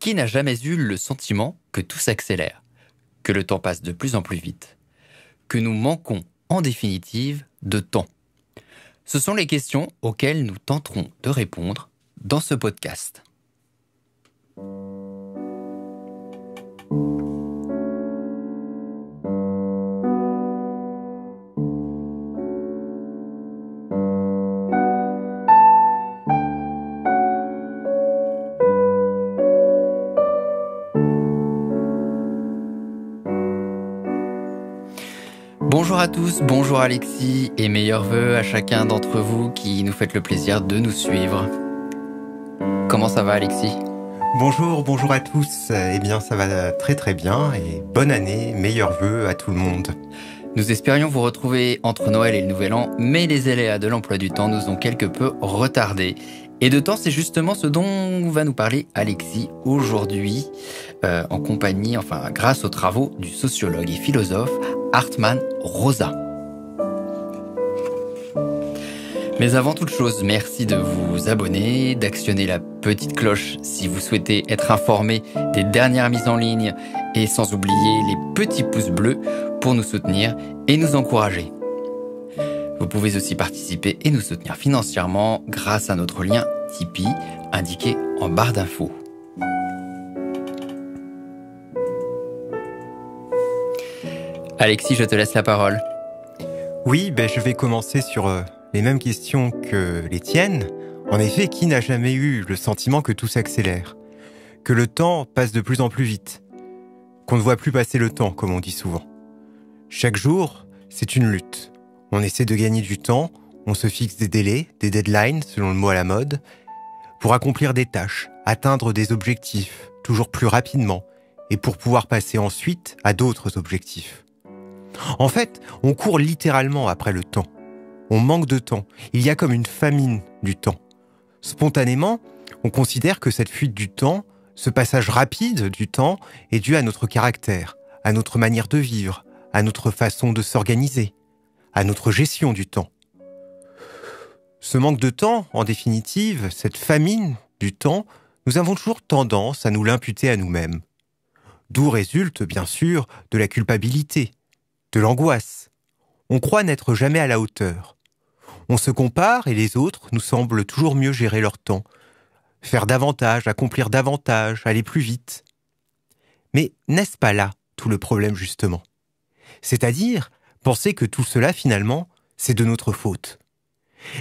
Qui n'a jamais eu le sentiment que tout s'accélère, que le temps passe de plus en plus vite, que nous manquons en définitive de temps Ce sont les questions auxquelles nous tenterons de répondre dans ce podcast. à tous, bonjour Alexis et meilleurs voeux à chacun d'entre vous qui nous faites le plaisir de nous suivre. Comment ça va Alexis Bonjour, bonjour à tous. Eh bien ça va très très bien et bonne année, meilleurs voeux à tout le monde. Nous espérions vous retrouver entre Noël et le Nouvel An, mais les aléas de l'emploi du temps nous ont quelque peu retardés. Et de temps, c'est justement ce dont va nous parler Alexis aujourd'hui, euh, en compagnie, enfin grâce aux travaux du sociologue et philosophe Hartmann Rosa. Mais avant toute chose, merci de vous abonner, d'actionner la petite cloche si vous souhaitez être informé des dernières mises en ligne et sans oublier les petits pouces bleus pour nous soutenir et nous encourager. Vous pouvez aussi participer et nous soutenir financièrement grâce à notre lien Tipeee indiqué en barre d'infos. Alexis, je te laisse la parole. Oui, ben, je vais commencer sur euh, les mêmes questions que les tiennes. En effet, qui n'a jamais eu le sentiment que tout s'accélère Que le temps passe de plus en plus vite Qu'on ne voit plus passer le temps, comme on dit souvent. Chaque jour, c'est une lutte. On essaie de gagner du temps, on se fixe des délais, des deadlines, selon le mot à la mode, pour accomplir des tâches, atteindre des objectifs, toujours plus rapidement, et pour pouvoir passer ensuite à d'autres objectifs. En fait, on court littéralement après le temps. On manque de temps. Il y a comme une famine du temps. Spontanément, on considère que cette fuite du temps, ce passage rapide du temps, est dû à notre caractère, à notre manière de vivre, à notre façon de s'organiser, à notre gestion du temps. Ce manque de temps, en définitive, cette famine du temps, nous avons toujours tendance à nous l'imputer à nous-mêmes. D'où résulte, bien sûr, de la culpabilité, de l'angoisse. On croit n'être jamais à la hauteur. On se compare et les autres nous semblent toujours mieux gérer leur temps, faire davantage, accomplir davantage, aller plus vite. Mais n'est-ce pas là tout le problème justement C'est-à-dire penser que tout cela finalement, c'est de notre faute.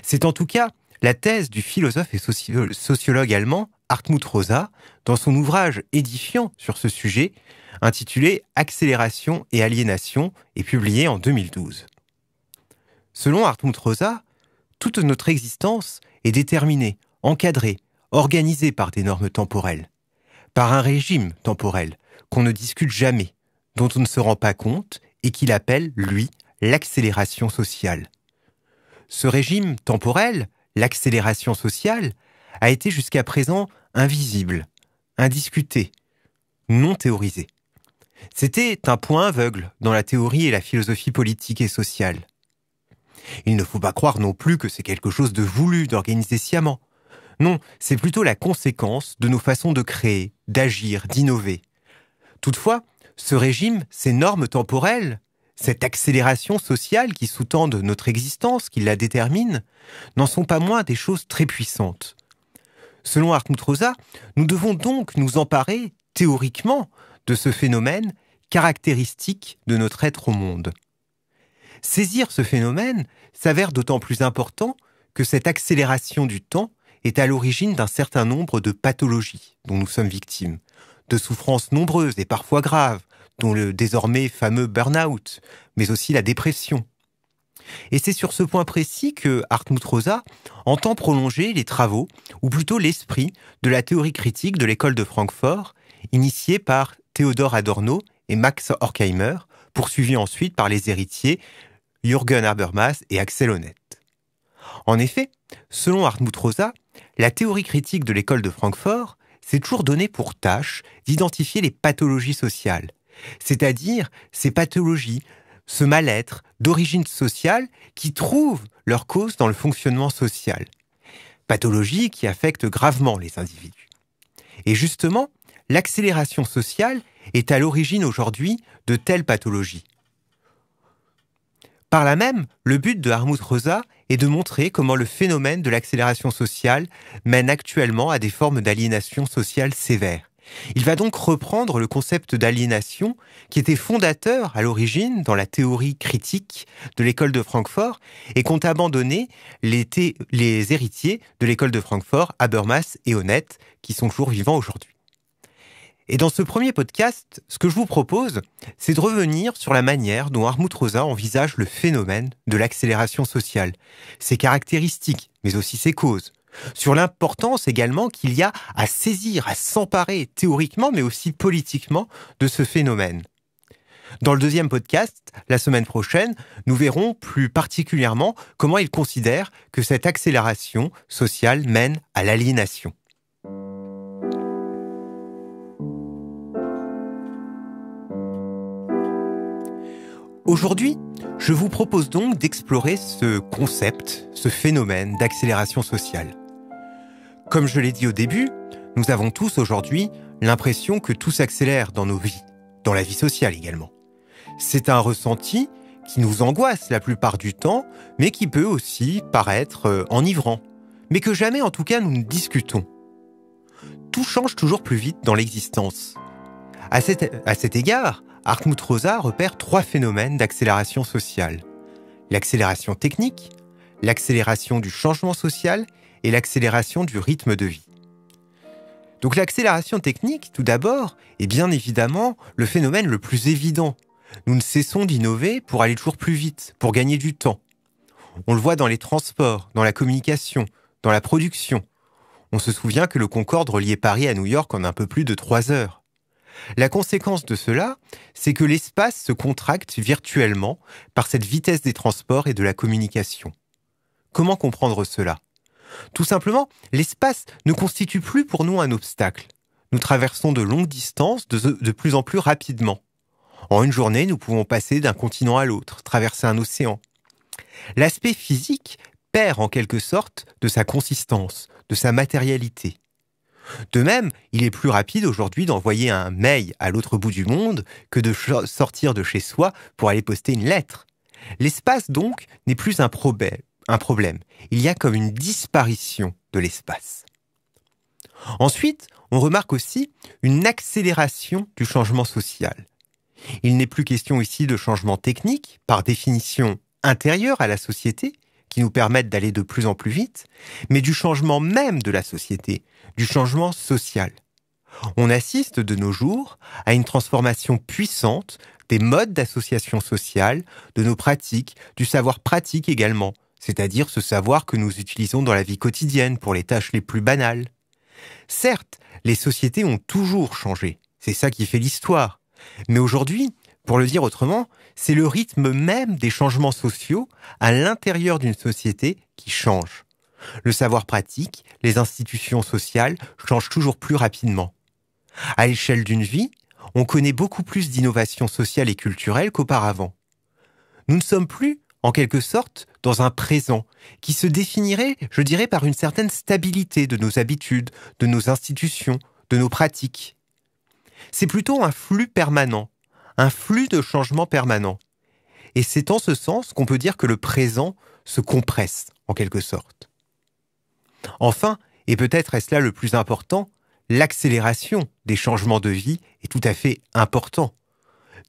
C'est en tout cas la thèse du philosophe et sociologue allemand Hartmut Rosa dans son ouvrage édifiant sur ce sujet, intitulé Accélération et aliénation est publié en 2012. Selon Hartmut Rosa, toute notre existence est déterminée, encadrée, organisée par des normes temporelles, par un régime temporel qu'on ne discute jamais, dont on ne se rend pas compte et qu'il appelle, lui, l'accélération sociale. Ce régime temporel, l'accélération sociale, a été jusqu'à présent invisible, indiscuté, non théorisé. C'était un point aveugle dans la théorie et la philosophie politique et sociale. Il ne faut pas croire non plus que c'est quelque chose de voulu, d'organiser sciemment. Non, c'est plutôt la conséquence de nos façons de créer, d'agir, d'innover. Toutefois, ce régime, ces normes temporelles, cette accélération sociale qui sous-tendent notre existence, qui la détermine, n'en sont pas moins des choses très puissantes. Selon Hartmut Rosa, nous devons donc nous emparer, théoriquement, de ce phénomène caractéristique de notre être au monde. Saisir ce phénomène s'avère d'autant plus important que cette accélération du temps est à l'origine d'un certain nombre de pathologies dont nous sommes victimes, de souffrances nombreuses et parfois graves, dont le désormais fameux burn-out, mais aussi la dépression, et c'est sur ce point précis que Hartmut Rosa entend prolonger les travaux, ou plutôt l'esprit, de la théorie critique de l'école de Francfort, initiée par Theodor Adorno et Max Horkheimer, poursuivie ensuite par les héritiers Jürgen Habermas et Axel Honneth. En effet, selon Hartmut Rosa, la théorie critique de l'école de Francfort s'est toujours donnée pour tâche d'identifier les pathologies sociales, c'est-à-dire ces pathologies ce mal-être d'origine sociale qui trouve leur cause dans le fonctionnement social. Pathologie qui affecte gravement les individus. Et justement, l'accélération sociale est à l'origine aujourd'hui de telles pathologies. Par là même, le but de Armut Rosa est de montrer comment le phénomène de l'accélération sociale mène actuellement à des formes d'aliénation sociale sévères. Il va donc reprendre le concept d'aliénation qui était fondateur à l'origine dans la théorie critique de l'école de Francfort et qu'ont abandonné les, les, héritiers de l'école de Francfort, Habermas et Honnête, qui sont toujours vivants aujourd'hui. Et dans ce premier podcast, ce que je vous propose, c'est de revenir sur la manière dont Armut Rosa envisage le phénomène de l'accélération sociale, ses caractéristiques, mais aussi ses causes sur l'importance également qu'il y a à saisir, à s'emparer théoriquement mais aussi politiquement de ce phénomène. Dans le deuxième podcast, la semaine prochaine, nous verrons plus particulièrement comment il considère que cette accélération sociale mène à l'aliénation. Aujourd'hui, je vous propose donc d'explorer ce concept, ce phénomène d'accélération sociale. Comme je l'ai dit au début, nous avons tous aujourd'hui l'impression que tout s'accélère dans nos vies, dans la vie sociale également. C'est un ressenti qui nous angoisse la plupart du temps, mais qui peut aussi paraître euh, enivrant, mais que jamais en tout cas nous ne discutons. Tout change toujours plus vite dans l'existence. À cet, égard, Hartmut Rosa repère trois phénomènes d'accélération sociale. L'accélération technique, l'accélération du changement social et l'accélération du rythme de vie. Donc l'accélération technique, tout d'abord, est bien évidemment le phénomène le plus évident. Nous ne cessons d'innover pour aller toujours plus vite, pour gagner du temps. On le voit dans les transports, dans la communication, dans la production. On se souvient que le Concorde reliait Paris à New York en un peu plus de trois heures. La conséquence de cela, c'est que l'espace se contracte virtuellement par cette vitesse des transports et de la communication. Comment comprendre cela tout simplement, l'espace ne constitue plus pour nous un obstacle. Nous traversons de longues distances de, plus en plus rapidement. En une journée, nous pouvons passer d'un continent à l'autre, traverser un océan. L'aspect physique perd en quelque sorte de sa consistance, de sa matérialité. De même, il est plus rapide aujourd'hui d'envoyer un mail à l'autre bout du monde que de sortir de chez soi pour aller poster une lettre. L'espace donc n'est plus un, problème, un problème. Il y a comme une disparition de l'espace. Ensuite, on remarque aussi une accélération du changement social. Il n'est plus question ici de changements techniques, par définition intérieurs à la société, qui nous permettent d'aller de plus en plus vite, mais du changement même de la société, du changement social. On assiste de nos jours à une transformation puissante des modes d'association sociale, de nos pratiques, du savoir pratique également, c'est-à-dire ce savoir que nous utilisons dans la vie quotidienne pour les tâches les plus banales. Certes, les sociétés ont toujours changé, c'est ça qui fait l'histoire. Mais aujourd'hui, pour le dire autrement, c'est le rythme même des changements sociaux à l'intérieur d'une société qui change. Le savoir pratique, les institutions sociales changent toujours plus rapidement. À l'échelle d'une vie, on connaît beaucoup plus d'innovations sociales et culturelles qu'auparavant. Nous ne sommes plus en quelque sorte, dans un présent, qui se définirait, je dirais, par une certaine stabilité de nos habitudes, de nos institutions, de nos pratiques. C'est plutôt un flux permanent, un flux de changement permanent. Et c'est en ce sens qu'on peut dire que le présent se compresse, en quelque sorte. Enfin, et peut-être est-ce là le plus important, l'accélération des changements de vie est tout à fait important.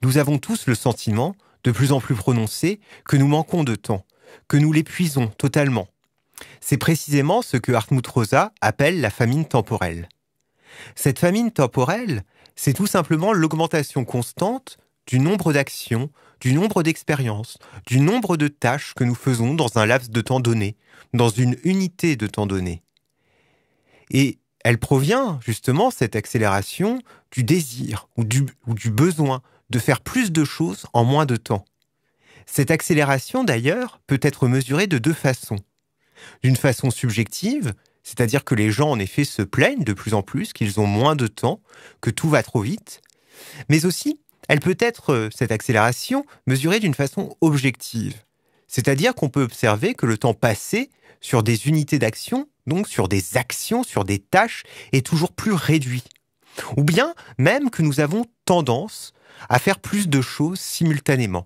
Nous avons tous le sentiment de plus en plus prononcée, que nous manquons de temps, que nous l'épuisons totalement. C'est précisément ce que Hartmut Rosa appelle la famine temporelle. Cette famine temporelle, c'est tout simplement l'augmentation constante du nombre d'actions, du nombre d'expériences, du nombre de tâches que nous faisons dans un laps de temps donné, dans une unité de temps donné. Et elle provient justement, cette accélération, du désir ou du, ou du besoin, de faire plus de choses en moins de temps. Cette accélération, d'ailleurs, peut être mesurée de deux façons. D'une façon subjective, c'est-à-dire que les gens, en effet, se plaignent de plus en plus qu'ils ont moins de temps, que tout va trop vite, mais aussi, elle peut être, euh, cette accélération, mesurée d'une façon objective, c'est-à-dire qu'on peut observer que le temps passé sur des unités d'action, donc sur des actions, sur des tâches, est toujours plus réduit. Ou bien même que nous avons tendance, à faire plus de choses simultanément.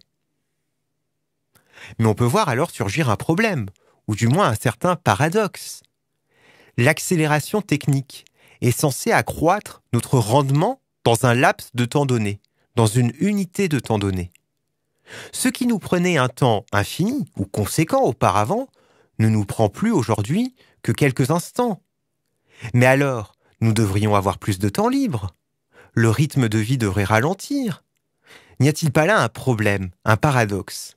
Mais on peut voir alors surgir un problème, ou du moins un certain paradoxe. L'accélération technique est censée accroître notre rendement dans un laps de temps donné, dans une unité de temps donné. Ce qui nous prenait un temps infini ou conséquent auparavant ne nous prend plus aujourd'hui que quelques instants. Mais alors, nous devrions avoir plus de temps libre le rythme de vie devrait ralentir. N'y a-t-il pas là un problème, un paradoxe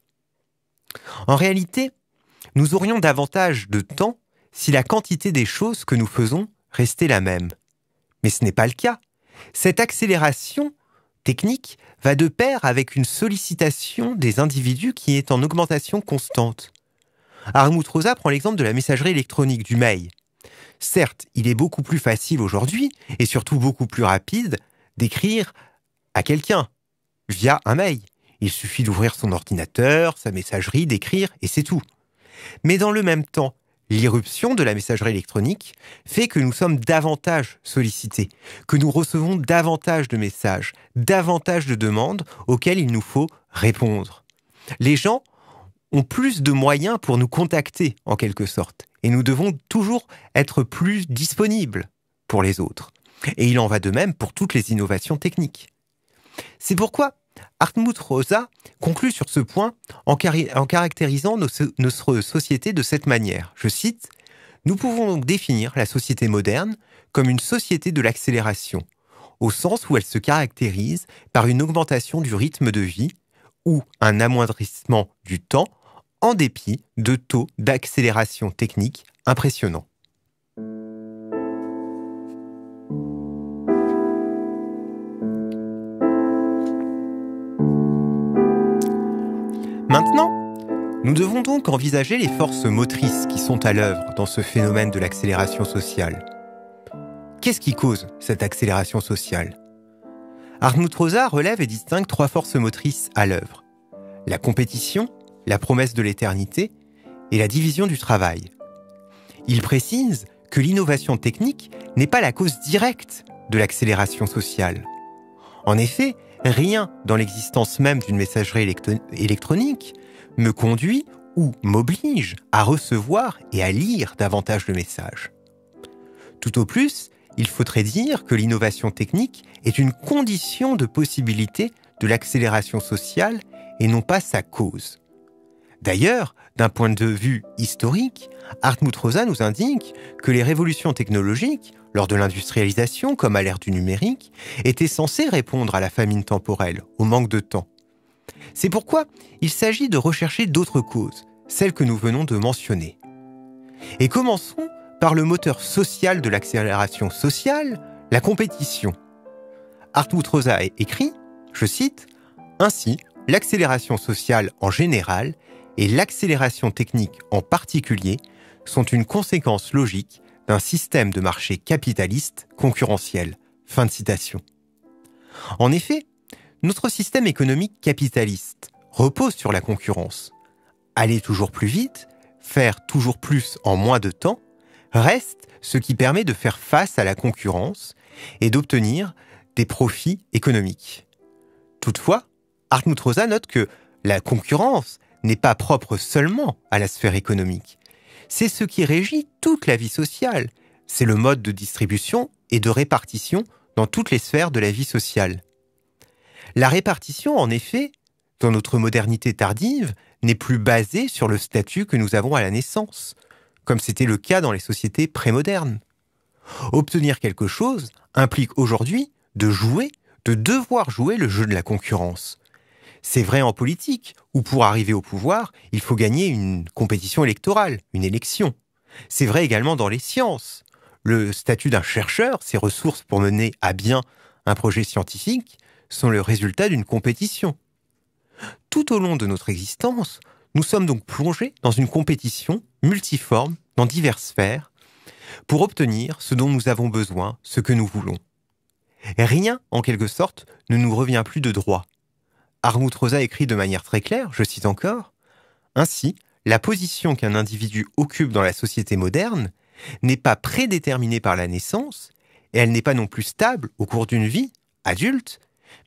En réalité, nous aurions davantage de temps si la quantité des choses que nous faisons restait la même. Mais ce n'est pas le cas. Cette accélération technique va de pair avec une sollicitation des individus qui est en augmentation constante. Armut Rosa prend l'exemple de la messagerie électronique, du mail. Certes, il est beaucoup plus facile aujourd'hui, et surtout beaucoup plus rapide, d'écrire à quelqu'un via un mail. Il suffit d'ouvrir son ordinateur, sa messagerie, d'écrire, et c'est tout. Mais dans le même temps, l'irruption de la messagerie électronique fait que nous sommes davantage sollicités, que nous recevons davantage de messages, davantage de demandes auxquelles il nous faut répondre. Les gens ont plus de moyens pour nous contacter, en quelque sorte, et nous devons toujours être plus disponibles pour les autres. Et il en va de même pour toutes les innovations techniques. C'est pourquoi Hartmut Rosa conclut sur ce point en, caractérisant notre société de cette manière. Je cite Nous pouvons donc définir la société moderne comme une société de l'accélération, au sens où elle se caractérise par une augmentation du rythme de vie ou un amoindrissement du temps en dépit de taux d'accélération technique impressionnants. Nous devons donc envisager les forces motrices qui sont à l'œuvre dans ce phénomène de l'accélération sociale. Qu'est-ce qui cause cette accélération sociale Arnoud Rosa relève et distingue trois forces motrices à l'œuvre. La compétition, la promesse de l'éternité et la division du travail. Il précise que l'innovation technique n'est pas la cause directe de l'accélération sociale. En effet, rien dans l'existence même d'une messagerie électronique me conduit ou m'oblige à recevoir et à lire davantage le message. Tout au plus, il faudrait dire que l'innovation technique est une condition de possibilité de l'accélération sociale et non pas sa cause. D'ailleurs, d'un point de vue historique, Hartmut Rosa nous indique que les révolutions technologiques, lors de l'industrialisation comme à l'ère du numérique, étaient censées répondre à la famine temporelle, au manque de temps, c'est pourquoi il s'agit de rechercher d'autres causes, celles que nous venons de mentionner. Et commençons par le moteur social de l'accélération sociale, la compétition. Hartmut Rosa écrit, je cite, Ainsi, l'accélération sociale en général et l'accélération technique en particulier sont une conséquence logique d'un système de marché capitaliste concurrentiel. Fin de citation. En effet, notre système économique capitaliste repose sur la concurrence. Aller toujours plus vite, faire toujours plus en moins de temps, reste ce qui permet de faire face à la concurrence et d'obtenir des profits économiques. Toutefois, Hartmut Rosa note que la concurrence n'est pas propre seulement à la sphère économique. C'est ce qui régit toute la vie sociale. C'est le mode de distribution et de répartition dans toutes les sphères de la vie sociale. La répartition, en effet, dans notre modernité tardive, n'est plus basée sur le statut que nous avons à la naissance, comme c'était le cas dans les sociétés prémodernes. Obtenir quelque chose implique aujourd'hui de jouer, de devoir jouer le jeu de la concurrence. C'est vrai en politique, où pour arriver au pouvoir, il faut gagner une compétition électorale, une élection. C'est vrai également dans les sciences. Le statut d'un chercheur, ses ressources pour mener à bien un projet scientifique, sont le résultat d'une compétition. Tout au long de notre existence, nous sommes donc plongés dans une compétition multiforme dans diverses sphères pour obtenir ce dont nous avons besoin, ce que nous voulons. Rien, en quelque sorte, ne nous revient plus de droit. Arnout Rosa écrit de manière très claire, je cite encore, Ainsi, la position qu'un individu occupe dans la société moderne n'est pas prédéterminée par la naissance, et elle n'est pas non plus stable au cours d'une vie, adulte,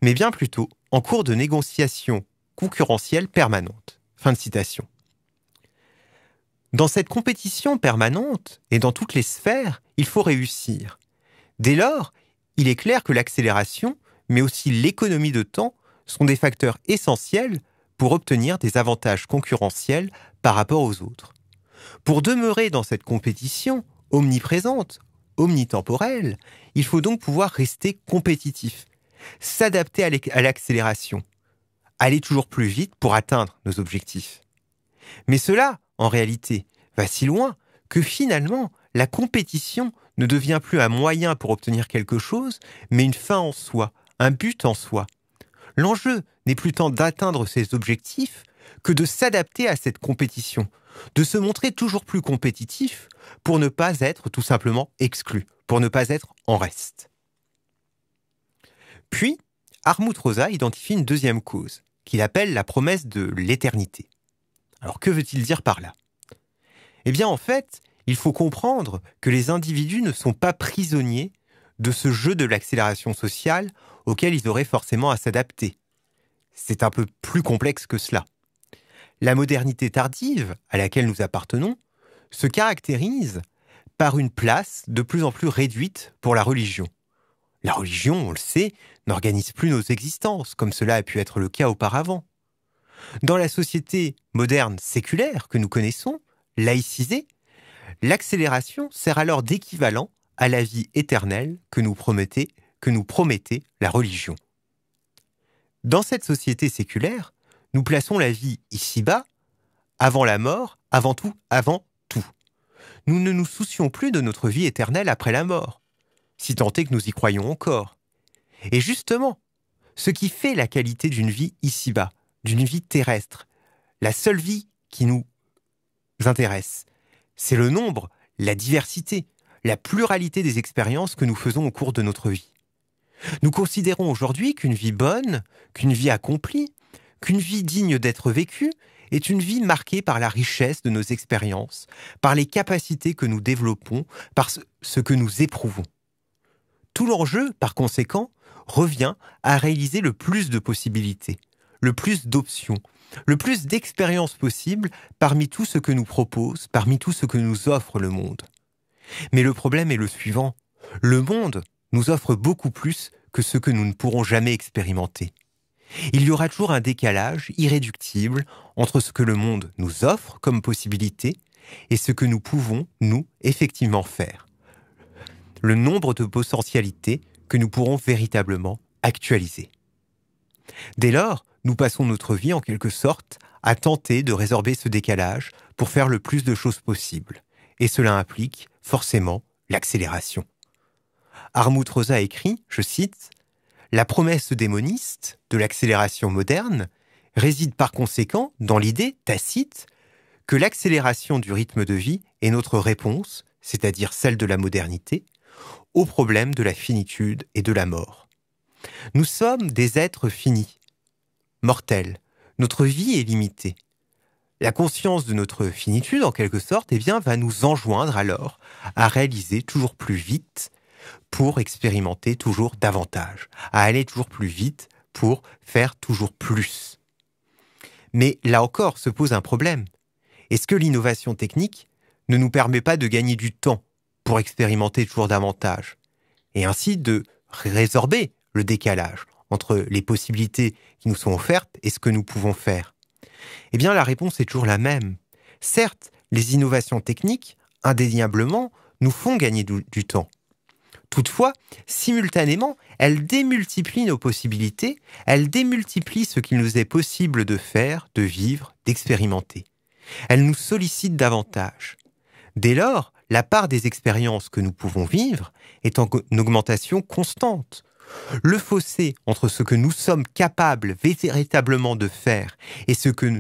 mais bien plutôt en cours de négociation concurrentielle permanente. Fin de citation. Dans cette compétition permanente et dans toutes les sphères, il faut réussir. Dès lors, il est clair que l'accélération, mais aussi l'économie de temps, sont des facteurs essentiels pour obtenir des avantages concurrentiels par rapport aux autres. Pour demeurer dans cette compétition omniprésente, omnitemporelle, il faut donc pouvoir rester compétitif, s'adapter à l'accélération, aller toujours plus vite pour atteindre nos objectifs. Mais cela, en réalité, va si loin que finalement, la compétition ne devient plus un moyen pour obtenir quelque chose, mais une fin en soi, un but en soi. L'enjeu n'est plus tant d'atteindre ses objectifs que de s'adapter à cette compétition, de se montrer toujours plus compétitif pour ne pas être tout simplement exclu, pour ne pas être en reste. Puis, Armut Rosa identifie une deuxième cause, qu'il appelle la promesse de l'éternité. Alors que veut-il dire par là Eh bien en fait, il faut comprendre que les individus ne sont pas prisonniers de ce jeu de l'accélération sociale auquel ils auraient forcément à s'adapter. C'est un peu plus complexe que cela. La modernité tardive, à laquelle nous appartenons, se caractérise par une place de plus en plus réduite pour la religion. La religion, on le sait, n'organise plus nos existences, comme cela a pu être le cas auparavant. Dans la société moderne séculaire que nous connaissons, laïcisée, l'accélération sert alors d'équivalent à la vie éternelle que nous promettait, que nous promettait la religion. Dans cette société séculaire, nous plaçons la vie ici-bas, avant la mort, avant tout, avant tout. Nous ne nous soucions plus de notre vie éternelle après la mort, si tant est que nous y croyons encore. Et justement, ce qui fait la qualité d'une vie ici-bas, d'une vie terrestre, la seule vie qui nous intéresse, c'est le nombre, la diversité, la pluralité des expériences que nous faisons au cours de notre vie. Nous considérons aujourd'hui qu'une vie bonne, qu'une vie accomplie, qu'une vie digne d'être vécue est une vie marquée par la richesse de nos expériences, par les capacités que nous développons, par ce que nous éprouvons. Tout l'enjeu, par conséquent, revient à réaliser le plus de possibilités, le plus d'options, le plus d'expériences possibles parmi tout ce que nous propose, parmi tout ce que nous offre le monde. Mais le problème est le suivant. Le monde nous offre beaucoup plus que ce que nous ne pourrons jamais expérimenter. Il y aura toujours un décalage irréductible entre ce que le monde nous offre comme possibilité et ce que nous pouvons, nous, effectivement faire. Le nombre de potentialités que nous pourrons véritablement actualiser. Dès lors, nous passons notre vie en quelque sorte à tenter de résorber ce décalage pour faire le plus de choses possibles. et cela implique forcément l'accélération. Armut Rosa écrit, je cite, La promesse démoniste de l'accélération moderne réside par conséquent dans l'idée tacite que l'accélération du rythme de vie est notre réponse, c'est-à-dire celle de la modernité, au problème de la finitude et de la mort. Nous sommes des êtres finis, mortels. Notre vie est limitée. La conscience de notre finitude, en quelque sorte, eh bien, va nous enjoindre alors à réaliser toujours plus vite pour expérimenter toujours davantage, à aller toujours plus vite pour faire toujours plus. Mais là encore se pose un problème. Est-ce que l'innovation technique ne nous permet pas de gagner du temps pour expérimenter toujours davantage, et ainsi de résorber le décalage entre les possibilités qui nous sont offertes et ce que nous pouvons faire Eh bien, la réponse est toujours la même. Certes, les innovations techniques, indéniablement, nous font gagner du, du temps. Toutefois, simultanément, elles démultiplient nos possibilités, elles démultiplient ce qu'il nous est possible de faire, de vivre, d'expérimenter. Elles nous sollicitent davantage. Dès lors, la part des expériences que nous pouvons vivre est en augmentation constante. Le fossé entre ce que nous sommes capables véritablement de faire et ce que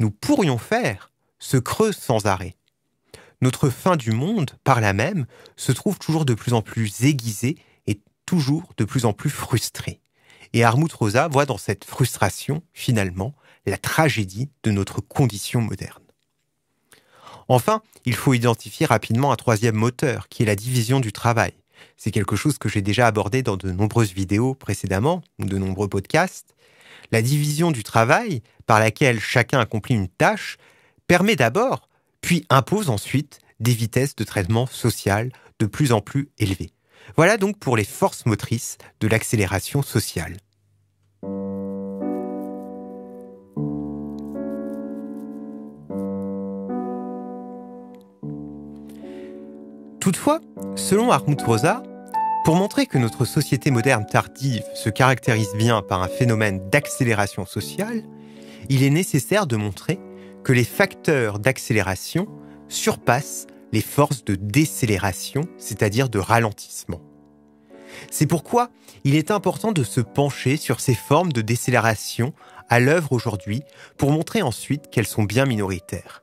nous pourrions faire se creuse sans arrêt. Notre fin du monde, par là même, se trouve toujours de plus en plus aiguisée et toujours de plus en plus frustrée. Et Armut Rosa voit dans cette frustration, finalement, la tragédie de notre condition moderne. Enfin, il faut identifier rapidement un troisième moteur, qui est la division du travail. C'est quelque chose que j'ai déjà abordé dans de nombreuses vidéos précédemment, ou de nombreux podcasts. La division du travail, par laquelle chacun accomplit une tâche, permet d'abord, puis impose ensuite, des vitesses de traitement social de plus en plus élevées. Voilà donc pour les forces motrices de l'accélération sociale. Toutefois, selon Armut Rosa, pour montrer que notre société moderne tardive se caractérise bien par un phénomène d'accélération sociale, il est nécessaire de montrer que les facteurs d'accélération surpassent les forces de décélération, c'est-à-dire de ralentissement. C'est pourquoi il est important de se pencher sur ces formes de décélération à l'œuvre aujourd'hui pour montrer ensuite qu'elles sont bien minoritaires.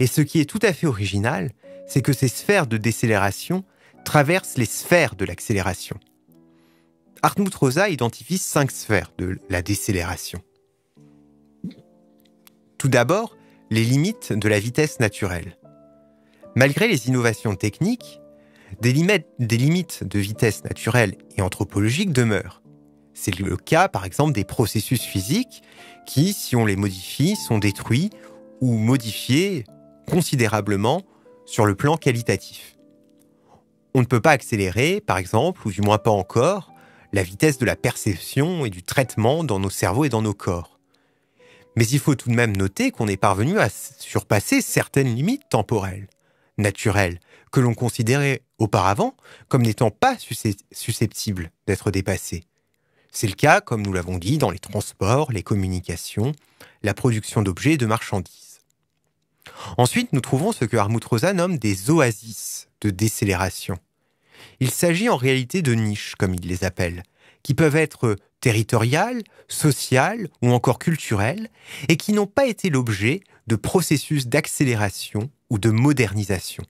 Et ce qui est tout à fait original, c'est que ces sphères de décélération traversent les sphères de l'accélération. Arnout Rosa identifie cinq sphères de la décélération. Tout d'abord, les limites de la vitesse naturelle. Malgré les innovations techniques, des, limites, des limites de vitesse naturelle et anthropologique demeurent. C'est le cas par exemple des processus physiques qui, si on les modifie, sont détruits ou modifiés considérablement sur le plan qualitatif. On ne peut pas accélérer, par exemple, ou du moins pas encore, la vitesse de la perception et du traitement dans nos cerveaux et dans nos corps. Mais il faut tout de même noter qu'on est parvenu à surpasser certaines limites temporelles, naturelles, que l'on considérait auparavant comme n'étant pas susceptibles d'être dépassées. C'est le cas, comme nous l'avons dit, dans les transports, les communications, la production d'objets et de marchandises. Ensuite, nous trouvons ce que Armoutrosa nomme des oasis de décélération. Il s'agit en réalité de niches, comme il les appelle, qui peuvent être territoriales, sociales ou encore culturelles, et qui n'ont pas été l'objet de processus d'accélération ou de modernisation.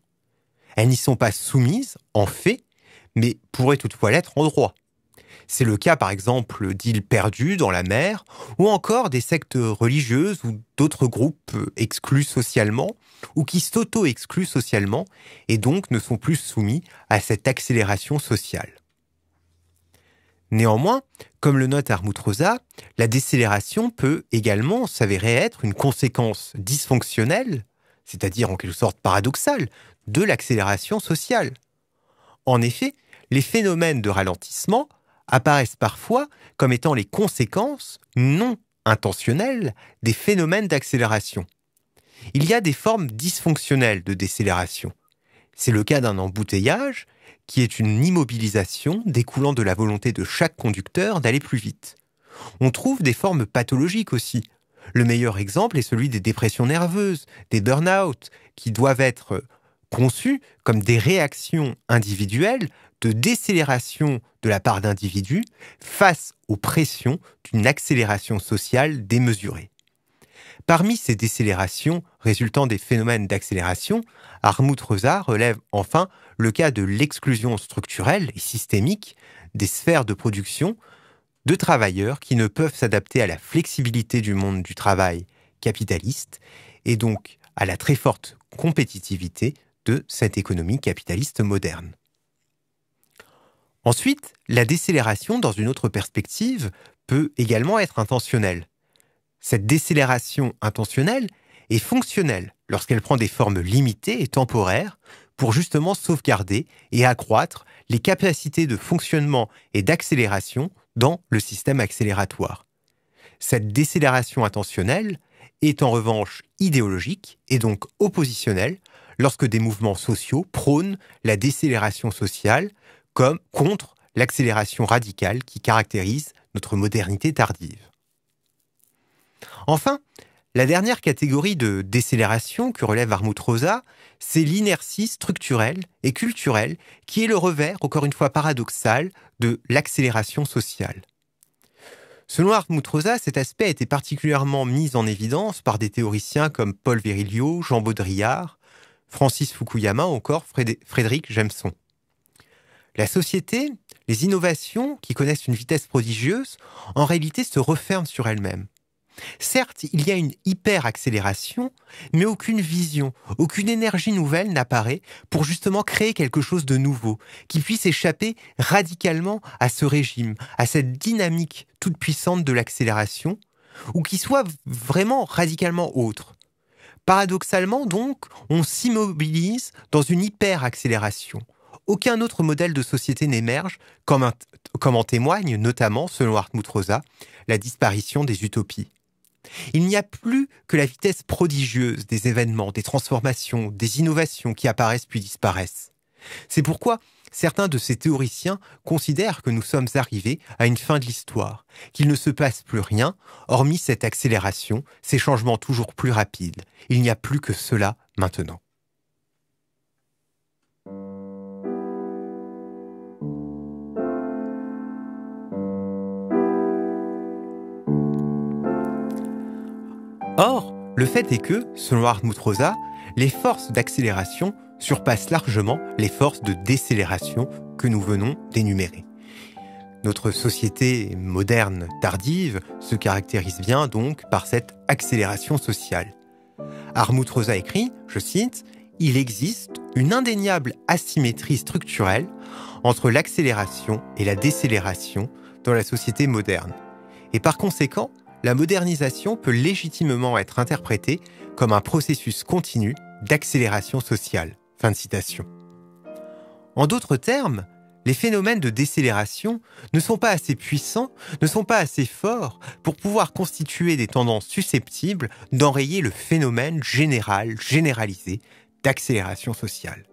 Elles n'y sont pas soumises, en fait, mais pourraient toutefois l'être en droit. C'est le cas par exemple d'îles perdues dans la mer, ou encore des sectes religieuses ou d'autres groupes exclus socialement, ou qui s'auto-excluent socialement, et donc ne sont plus soumis à cette accélération sociale. Néanmoins, comme le note Armoutrosa, la décélération peut également s'avérer être une conséquence dysfonctionnelle, c'est-à-dire en quelque sorte paradoxale, de l'accélération sociale. En effet, les phénomènes de ralentissement apparaissent parfois comme étant les conséquences non intentionnelles des phénomènes d'accélération. Il y a des formes dysfonctionnelles de décélération. C'est le cas d'un embouteillage, qui est une immobilisation découlant de la volonté de chaque conducteur d'aller plus vite. On trouve des formes pathologiques aussi. Le meilleur exemple est celui des dépressions nerveuses, des burn-out, qui doivent être conçus comme des réactions individuelles de décélération de la part d'individus face aux pressions d'une accélération sociale démesurée. Parmi ces décélérations résultant des phénomènes d'accélération, Armut Reza relève enfin le cas de l'exclusion structurelle et systémique des sphères de production de travailleurs qui ne peuvent s'adapter à la flexibilité du monde du travail capitaliste et donc à la très forte compétitivité de cette économie capitaliste moderne. Ensuite, la décélération, dans une autre perspective, peut également être intentionnelle. Cette décélération intentionnelle est fonctionnelle lorsqu'elle prend des formes limitées et temporaires pour justement sauvegarder et accroître les capacités de fonctionnement et d'accélération dans le système accélératoire. Cette décélération intentionnelle est en revanche idéologique et donc oppositionnelle lorsque des mouvements sociaux prônent la décélération sociale comme contre l'accélération radicale qui caractérise notre modernité tardive. Enfin, la dernière catégorie de décélération que relève Armut c'est l'inertie structurelle et culturelle qui est le revers, encore une fois paradoxal, de l'accélération sociale. Selon Armut Rosa, cet aspect a été particulièrement mis en évidence par des théoriciens comme Paul Virilio, Jean Baudrillard, Francis Fukuyama, encore Frédéric Jameson. La société, les innovations qui connaissent une vitesse prodigieuse, en réalité se referment sur elles-mêmes. Certes, il y a une hyper-accélération, mais aucune vision, aucune énergie nouvelle n'apparaît pour justement créer quelque chose de nouveau, qui puisse échapper radicalement à ce régime, à cette dynamique toute puissante de l'accélération, ou qui soit vraiment radicalement autre. Paradoxalement, donc, on s'immobilise dans une hyper-accélération. Aucun autre modèle de société n'émerge, comme, en témoigne notamment, selon Hartmut Rosa, la disparition des utopies. Il n'y a plus que la vitesse prodigieuse des événements, des transformations, des innovations qui apparaissent puis disparaissent. C'est pourquoi Certains de ces théoriciens considèrent que nous sommes arrivés à une fin de l'histoire, qu'il ne se passe plus rien, hormis cette accélération, ces changements toujours plus rapides. Il n'y a plus que cela maintenant. Or, le fait est que, selon Arnout Rosa, les forces d'accélération surpasse largement les forces de décélération que nous venons d'énumérer. Notre société moderne tardive se caractérise bien donc par cette accélération sociale. Armut Rosa écrit, je cite, Il existe une indéniable asymétrie structurelle entre l'accélération et la décélération dans la société moderne. Et par conséquent, la modernisation peut légitimement être interprétée comme un processus continu d'accélération sociale. Fin de citation. En d'autres termes, les phénomènes de décélération ne sont pas assez puissants, ne sont pas assez forts pour pouvoir constituer des tendances susceptibles d'enrayer le phénomène général, généralisé, d'accélération sociale.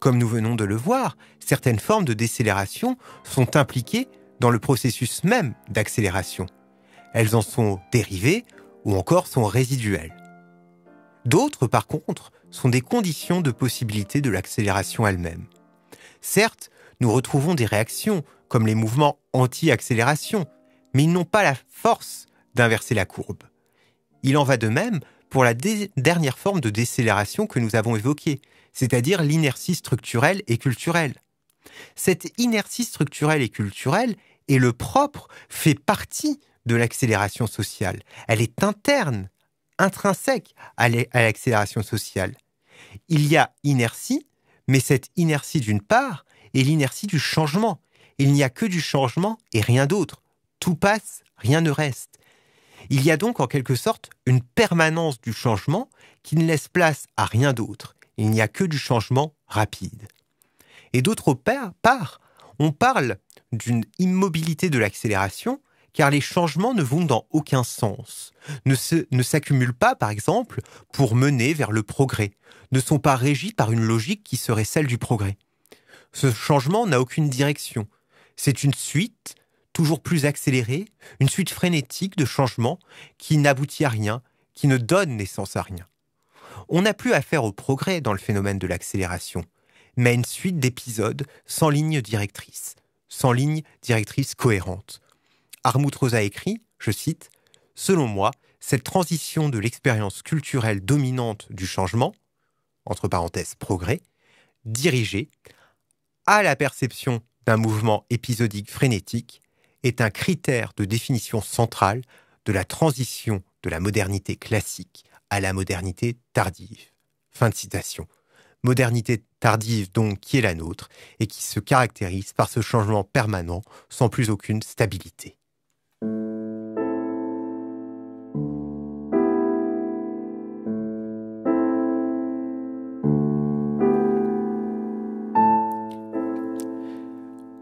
Comme nous venons de le voir, certaines formes de décélération sont impliquées dans le processus même d'accélération. Elles en sont dérivées ou encore sont résiduelles. D'autres, par contre, sont des conditions de possibilité de l'accélération elle-même. Certes, nous retrouvons des réactions, comme les mouvements anti-accélération, mais ils n'ont pas la force d'inverser la courbe. Il en va de même pour la dernière forme de décélération que nous avons évoquée, c'est-à-dire l'inertie structurelle et culturelle. Cette inertie structurelle et culturelle est le propre fait partie de l'accélération sociale. Elle est interne, intrinsèque à l'accélération sociale il y a inertie, mais cette inertie d'une part est l'inertie du changement. Il n'y a que du changement et rien d'autre. Tout passe, rien ne reste. Il y a donc en quelque sorte une permanence du changement qui ne laisse place à rien d'autre. Il n'y a que du changement rapide. Et d'autre part, on parle d'une immobilité de l'accélération car les changements ne vont dans aucun sens, ne s'accumulent pas, par exemple, pour mener vers le progrès, ne sont pas régis par une logique qui serait celle du progrès. Ce changement n'a aucune direction. C'est une suite, toujours plus accélérée, une suite frénétique de changements qui n'aboutit à rien, qui ne donne naissance à rien. On n'a plus affaire au progrès dans le phénomène de l'accélération, mais à une suite d'épisodes sans ligne directrice, sans ligne directrice cohérente Armout a écrit, je cite, Selon moi, cette transition de l'expérience culturelle dominante du changement, entre parenthèses progrès, dirigée à la perception d'un mouvement épisodique frénétique, est un critère de définition centrale de la transition de la modernité classique à la modernité tardive. Fin de citation. Modernité tardive donc qui est la nôtre et qui se caractérise par ce changement permanent sans plus aucune stabilité.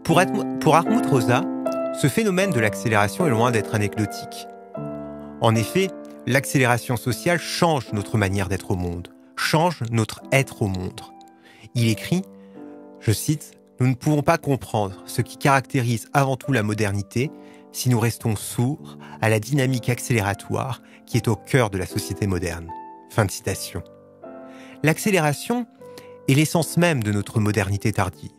Pour, pour Rosa, ce phénomène de l'accélération est loin d'être anecdotique. En effet, l'accélération sociale change notre manière d'être au monde, change notre être au monde. Il écrit, je cite, Nous ne pouvons pas comprendre ce qui caractérise avant tout la modernité si nous restons sourds à la dynamique accélératoire qui est au cœur de la société moderne. Fin de citation. L'accélération est l'essence même de notre modernité tardive.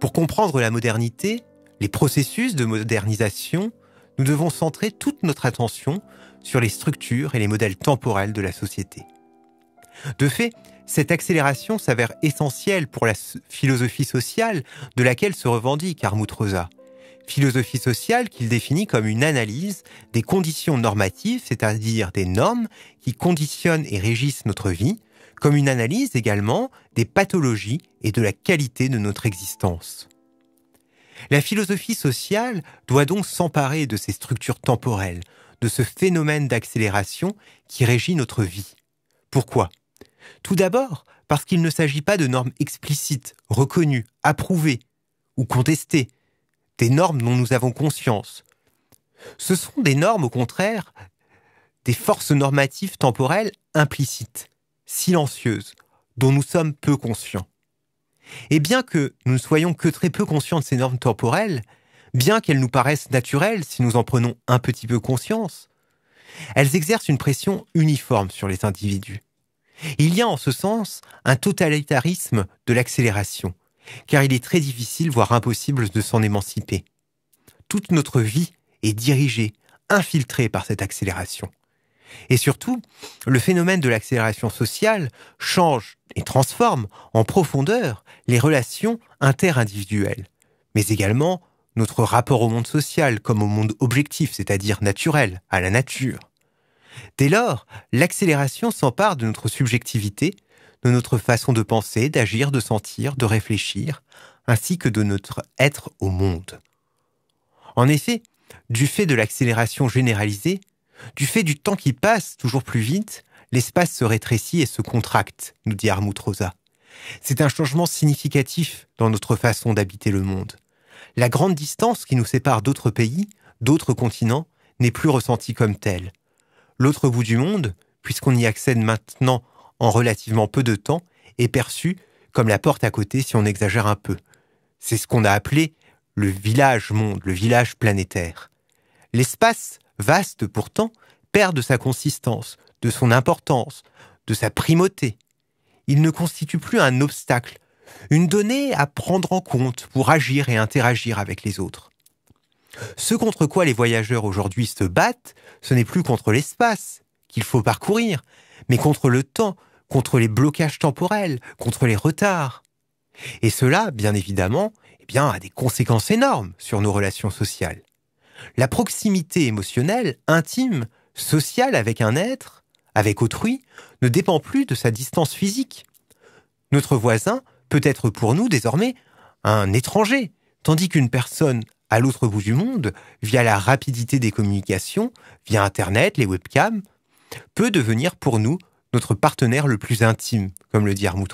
Pour comprendre la modernité, les processus de modernisation, nous devons centrer toute notre attention sur les structures et les modèles temporels de la société. De fait, cette accélération s'avère essentielle pour la philosophie sociale de laquelle se revendique Rosa. Philosophie sociale qu'il définit comme une analyse des conditions normatives, c'est-à-dire des normes qui conditionnent et régissent notre vie, comme une analyse également des pathologies et de la qualité de notre existence. La philosophie sociale doit donc s'emparer de ces structures temporelles, de ce phénomène d'accélération qui régit notre vie. Pourquoi Tout d'abord, parce qu'il ne s'agit pas de normes explicites, reconnues, approuvées ou contestées, des normes dont nous avons conscience. Ce sont des normes, au contraire, des forces normatives temporelles implicites, silencieuse dont nous sommes peu conscients. Et bien que nous ne soyons que très peu conscients de ces normes temporelles, bien qu'elles nous paraissent naturelles si nous en prenons un petit peu conscience, elles exercent une pression uniforme sur les individus. Il y a en ce sens un totalitarisme de l'accélération, car il est très difficile, voire impossible, de s'en émanciper. Toute notre vie est dirigée, infiltrée par cette accélération. Et surtout, le phénomène de l'accélération sociale change et transforme en profondeur les relations interindividuelles, mais également notre rapport au monde social comme au monde objectif, c'est-à-dire naturel, à la nature. Dès lors, l'accélération s'empare de notre subjectivité, de notre façon de penser, d'agir, de sentir, de réfléchir, ainsi que de notre être au monde. En effet, du fait de l'accélération généralisée, du fait du temps qui passe toujours plus vite, l'espace se rétrécit et se contracte, nous dit Armut Rosa. C'est un changement significatif dans notre façon d'habiter le monde. La grande distance qui nous sépare d'autres pays, d'autres continents, n'est plus ressentie comme telle. L'autre bout du monde, puisqu'on y accède maintenant en relativement peu de temps, est perçu comme la porte à côté si on exagère un peu. C'est ce qu'on a appelé le village-monde, le village planétaire. L'espace vaste pourtant, perd de sa consistance, de son importance, de sa primauté. Il ne constitue plus un obstacle, une donnée à prendre en compte pour agir et interagir avec les autres. Ce contre quoi les voyageurs aujourd'hui se battent, ce n'est plus contre l'espace qu'il faut parcourir, mais contre le temps, contre les blocages temporels, contre les retards. Et cela, bien évidemment, eh bien, a des conséquences énormes sur nos relations sociales. La proximité émotionnelle, intime, sociale avec un être, avec autrui, ne dépend plus de sa distance physique. Notre voisin peut être pour nous désormais un étranger, tandis qu'une personne à l'autre bout du monde, via la rapidité des communications, via Internet, les webcams, peut devenir pour nous notre partenaire le plus intime, comme le dit Armut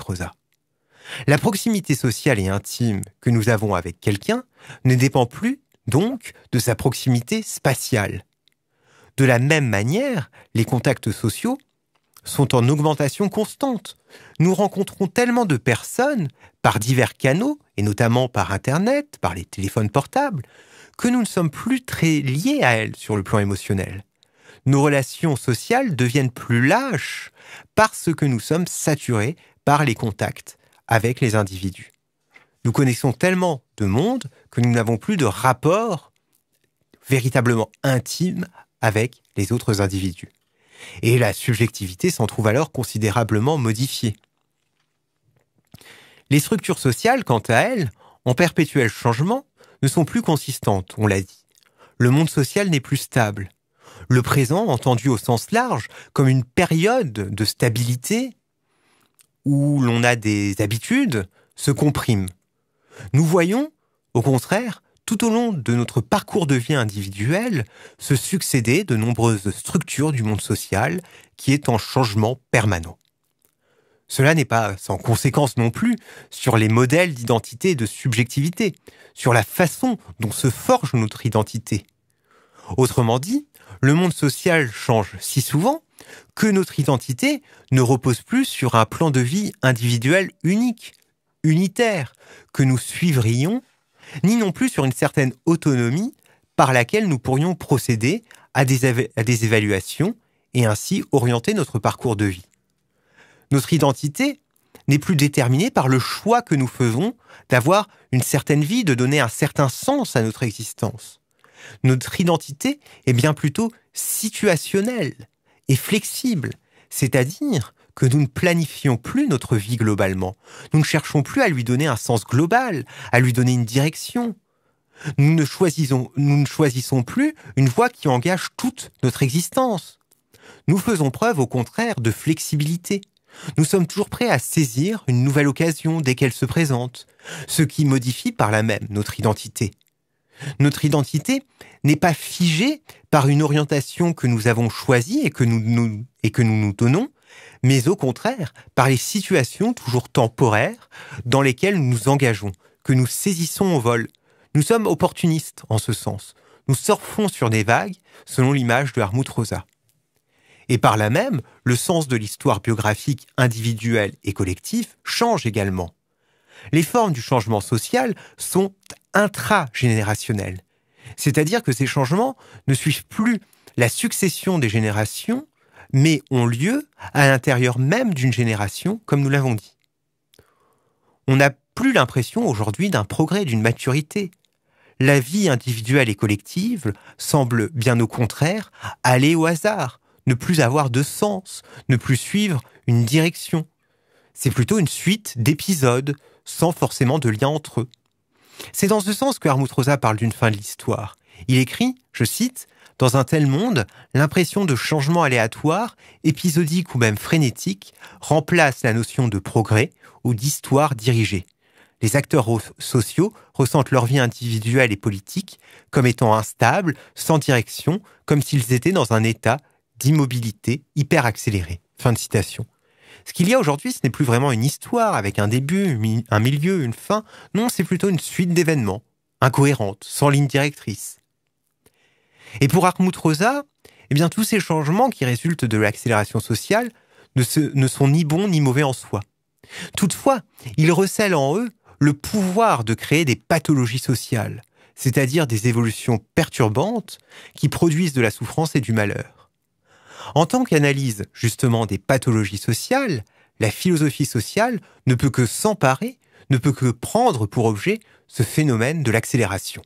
La proximité sociale et intime que nous avons avec quelqu'un ne dépend plus donc de sa proximité spatiale. De la même manière, les contacts sociaux sont en augmentation constante. Nous rencontrons tellement de personnes par divers canaux, et notamment par Internet, par les téléphones portables, que nous ne sommes plus très liés à elles sur le plan émotionnel. Nos relations sociales deviennent plus lâches parce que nous sommes saturés par les contacts avec les individus nous connaissons tellement de monde que nous n'avons plus de rapport véritablement intime avec les autres individus. Et la subjectivité s'en trouve alors considérablement modifiée. Les structures sociales, quant à elles, en perpétuel changement, ne sont plus consistantes, on l'a dit. Le monde social n'est plus stable. Le présent, entendu au sens large, comme une période de stabilité où l'on a des habitudes, se comprime. Nous voyons, au contraire, tout au long de notre parcours de vie individuel, se succéder de nombreuses structures du monde social qui est en changement permanent. Cela n'est pas sans conséquence non plus sur les modèles d'identité et de subjectivité, sur la façon dont se forge notre identité. Autrement dit, le monde social change si souvent que notre identité ne repose plus sur un plan de vie individuel unique, unitaire que nous suivrions, ni non plus sur une certaine autonomie par laquelle nous pourrions procéder à des, à des évaluations et ainsi orienter notre parcours de vie. Notre identité n'est plus déterminée par le choix que nous faisons d'avoir une certaine vie, de donner un certain sens à notre existence. Notre identité est bien plutôt situationnelle et flexible, c'est-à-dire que nous ne planifions plus notre vie globalement. Nous ne cherchons plus à lui donner un sens global, à lui donner une direction. Nous ne choisissons, nous ne choisissons plus une voie qui engage toute notre existence. Nous faisons preuve au contraire de flexibilité. Nous sommes toujours prêts à saisir une nouvelle occasion dès qu'elle se présente, ce qui modifie par la même notre identité. Notre identité n'est pas figée par une orientation que nous avons choisie et que nous, nous, et que nous nous donnons, mais au contraire par les situations toujours temporaires dans lesquelles nous nous engageons, que nous saisissons au vol. Nous sommes opportunistes en ce sens. Nous surfons sur des vagues, selon l'image de Armut Rosa. Et par là même, le sens de l'histoire biographique individuelle et collective change également. Les formes du changement social sont intragénérationnelles, c'est-à-dire que ces changements ne suivent plus la succession des générations, mais ont lieu à l'intérieur même d'une génération, comme nous l'avons dit. On n'a plus l'impression aujourd'hui d'un progrès, d'une maturité. La vie individuelle et collective semble, bien au contraire, aller au hasard, ne plus avoir de sens, ne plus suivre une direction. C'est plutôt une suite d'épisodes, sans forcément de lien entre eux. C'est dans ce sens que Armoutrosa parle d'une fin de l'histoire. Il écrit, je cite, dans un tel monde, l'impression de changement aléatoire, épisodique ou même frénétique, remplace la notion de progrès ou d'histoire dirigée. Les acteurs sociaux ressentent leur vie individuelle et politique comme étant instable, sans direction, comme s'ils étaient dans un état d'immobilité hyper accéléré. Fin de citation. Ce qu'il y a aujourd'hui, ce n'est plus vraiment une histoire avec un début, un milieu, une fin. Non, c'est plutôt une suite d'événements, incohérentes, sans ligne directrice. Et pour Armut Rosa, eh bien, tous ces changements qui résultent de l'accélération sociale ne, ne sont ni bons ni mauvais en soi. Toutefois, ils recèlent en eux le pouvoir de créer des pathologies sociales, c'est-à-dire des évolutions perturbantes qui produisent de la souffrance et du malheur. En tant qu'analyse justement des pathologies sociales, la philosophie sociale ne peut que s'emparer, ne peut que prendre pour objet ce phénomène de l'accélération.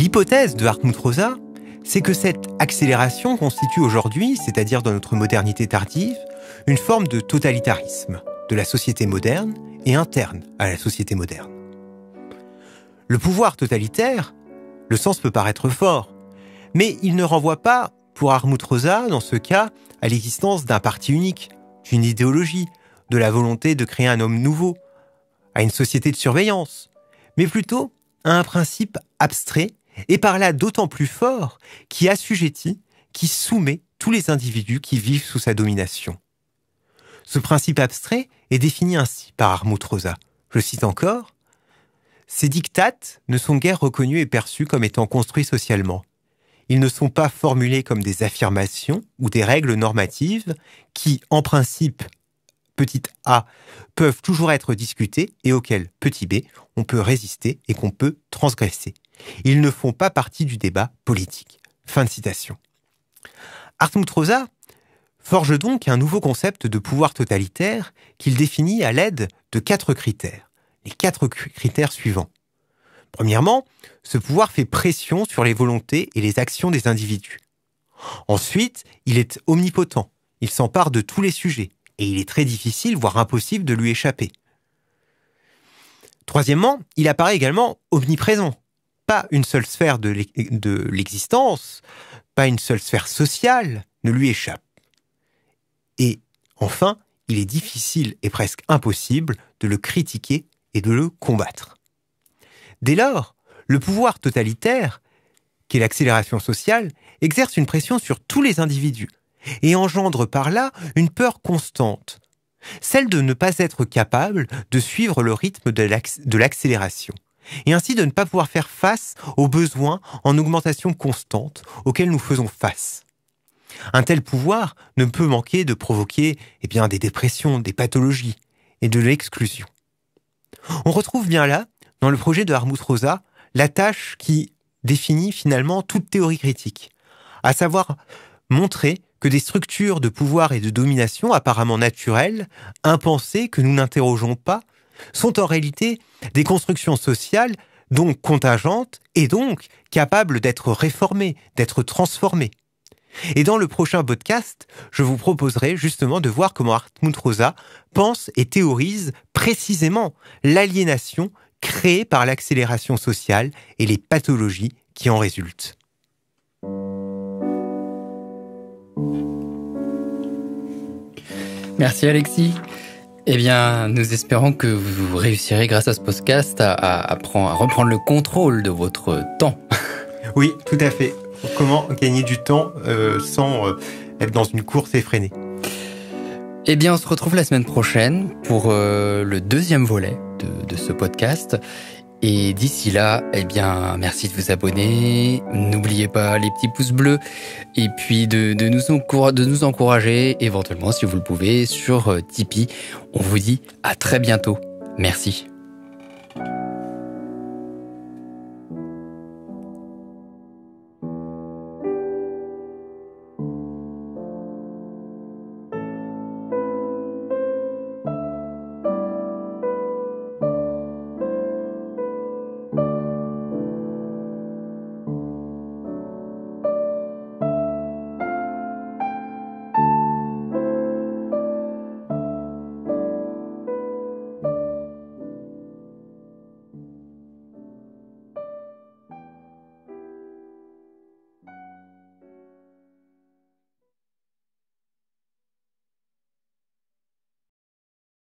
L'hypothèse de Hartmut Rosa, c'est que cette accélération constitue aujourd'hui, c'est-à-dire dans notre modernité tardive, une forme de totalitarisme de la société moderne et interne à la société moderne. Le pouvoir totalitaire, le sens peut paraître fort, mais il ne renvoie pas, pour Hartmut Rosa, dans ce cas, à l'existence d'un parti unique, d'une idéologie, de la volonté de créer un homme nouveau, à une société de surveillance, mais plutôt à un principe abstrait et par là d'autant plus fort qui assujettit, qui soumet tous les individus qui vivent sous sa domination. Ce principe abstrait est défini ainsi par Armut Je cite encore Ces dictates ne sont guère reconnus et perçus comme étant construits socialement. Ils ne sont pas formulés comme des affirmations ou des règles normatives qui, en principe, petit a, peuvent toujours être discutées et auxquelles, petit b, on peut résister et qu'on peut transgresser. Ils ne font pas partie du débat politique. Fin de citation. Hartmut Rosa forge donc un nouveau concept de pouvoir totalitaire qu'il définit à l'aide de quatre critères. Les quatre critères suivants. Premièrement, ce pouvoir fait pression sur les volontés et les actions des individus. Ensuite, il est omnipotent, il s'empare de tous les sujets, et il est très difficile, voire impossible, de lui échapper. Troisièmement, il apparaît également omniprésent, pas une seule sphère de l'existence, pas une seule sphère sociale ne lui échappe. Et enfin, il est difficile et presque impossible de le critiquer et de le combattre. Dès lors, le pouvoir totalitaire, qui l'accélération sociale, exerce une pression sur tous les individus et engendre par là une peur constante, celle de ne pas être capable de suivre le rythme de l'accélération et ainsi de ne pas pouvoir faire face aux besoins en augmentation constante auxquels nous faisons face. Un tel pouvoir ne peut manquer de provoquer eh bien, des dépressions, des pathologies et de l'exclusion. On retrouve bien là, dans le projet de Armut Rosa, la tâche qui définit finalement toute théorie critique, à savoir montrer que des structures de pouvoir et de domination apparemment naturelles, impensées, que nous n'interrogeons pas, sont en réalité des constructions sociales donc contingentes et donc capables d'être réformées, d'être transformées. Et dans le prochain podcast, je vous proposerai justement de voir comment Hartmut Rosa pense et théorise précisément l'aliénation créée par l'accélération sociale et les pathologies qui en résultent. Merci Alexis. Eh bien, nous espérons que vous réussirez grâce à ce podcast à, reprendre le contrôle de votre temps. oui, tout à fait. Comment gagner du temps euh, sans euh, être dans une course effrénée Eh bien, on se retrouve la semaine prochaine pour euh, le deuxième volet de ce podcast. Et d'ici là, eh bien, merci de vous abonner. N'oubliez pas les petits pouces bleus. Et puis de, de nous encourager, éventuellement, si vous le pouvez, sur euh, Tipeee. On vous dit à très bientôt. Merci.